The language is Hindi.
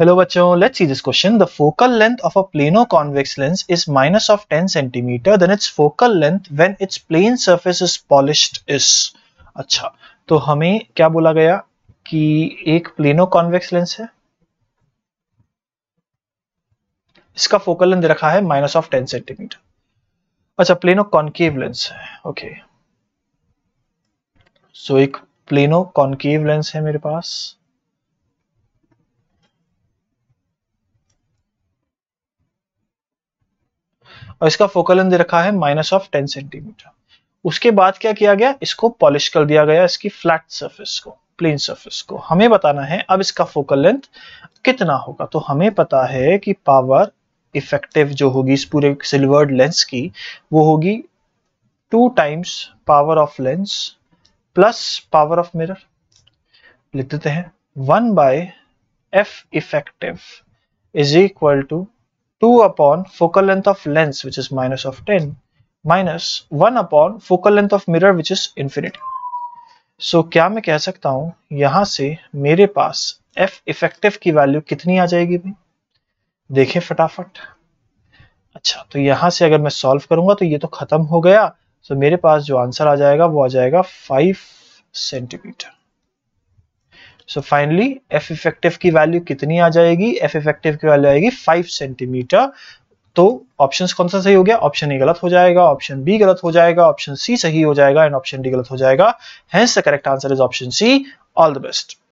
हेलो बच्चों let's see this question the focal length of a plano convex lens is minus of 10 centimetre then its focal length when its plane surface is polished is अच्छा तो हमें क्या बोला गया कि एक प्लेनो कॉन्वेक्स लेंस है इसका फोकल लेंथ रखा है माइनस ऑफ 10 सेंटीमीटर अच्छा प्लेनो कॉन्केव लेंस है ओके okay. सो so, एक प्लेनो कॉन्केव लेंस है मेरे पास और इसका फोकल लेंथ दे रखा है माइनस ऑफ टेन सेंटीमीटर उसके बाद क्या किया गया इसको पॉलिश कर दिया गया इसकी फ्लैट सर्फिस को प्लेन सर्फिस को हमें बताना है अब इसका फोकल लेंथ कितना होगा तो हमें पता है कि पावर इफेक्टिव जो होगी इस पूरे सिल्वर्ड लेंस की वो होगी two times power of lens plus power of mirror लिख देते हैं one by F effective is equal to 2 upon focal length of lens which is minus of 10 minus 1 upon focal length of mirror which is infinity. So so, क्या मैं कह सकता हूं यहां से मेरे पास f इफेक्टिव की वैल्यू कितनी आ जाएगी भी? देखें फटाफट अच्छा तो यहां से अगर मैं सॉल्व करूंगा तो ये तो खत्म हो गया तो मेरे पास जो आंसर आ जाएगा वो आ जाएगा five centimetre so finally F effective की वैल्यू कितनी आ जाएगी एफ इफेक्टिव की वैल्यू आएगी फाइव सेंटीमीटर तो ऑप्शन कौन सा सही हो गया ऑप्शन ए गलत हो जाएगा ऑप्शन बी गलत हो जाएगा ऑप्शन सी सही हो जाएगा एंड ऑप्शन डी गलत हो जाएगा hence the correct answer is option C all the best